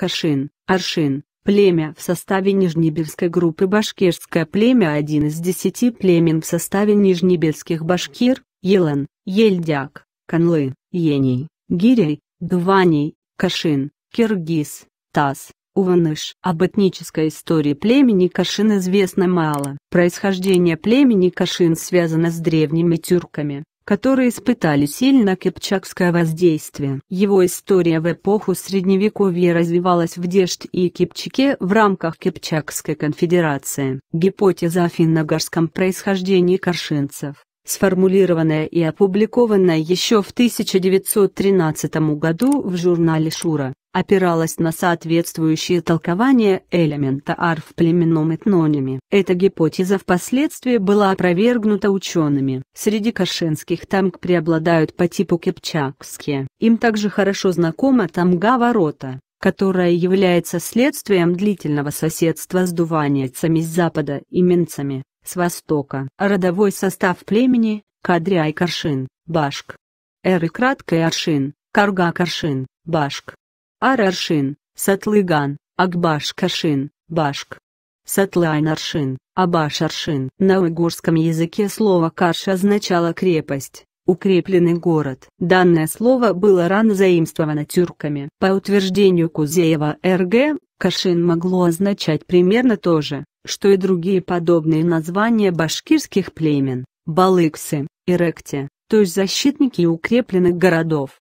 Кашин, Аршин, племя в составе Нижнебельской группы Башкирское племя один из десяти племен в составе Нижнебельских башкир, Елан, Ельдяк, Канлы, Ений, Гирей, Дуваней, Кашин, Киргиз, Таз, Уваныш. Об этнической истории племени Кашин известно мало. Происхождение племени Кашин связано с древними тюрками которые испытали сильно кипчакское воздействие. Его история в эпоху Средневековья развивалась в Дежд и Кипчаке в рамках Кипчакской конфедерации. Гипотеза о финногорском происхождении коршинцев сформулированная и опубликованная еще в 1913 году в журнале «Шура», опиралась на соответствующие толкования элемента ар в племенном этнониме. Эта гипотеза впоследствии была опровергнута учеными. Среди кашенских тамг преобладают по типу кипчакские. Им также хорошо знакома тамга ворота которая является следствием длительного соседства с дуванецами с запада и минцами, с востока. Родовой состав племени – Кадряй Каршин, Башк. Эры краткой Аршин, Карга Каршин, Башк. Араршин, Сатлыган, Акбашкашин, Башк. Сатлайн-Аршин, На уйгурском языке слово «каш» означало крепость, укрепленный город. Данное слово было рано заимствовано тюрками. По утверждению Кузеева РГ, Кашин могло означать примерно то же, что и другие подобные названия башкирских племен, балыксы, эректе, то есть защитники укрепленных городов.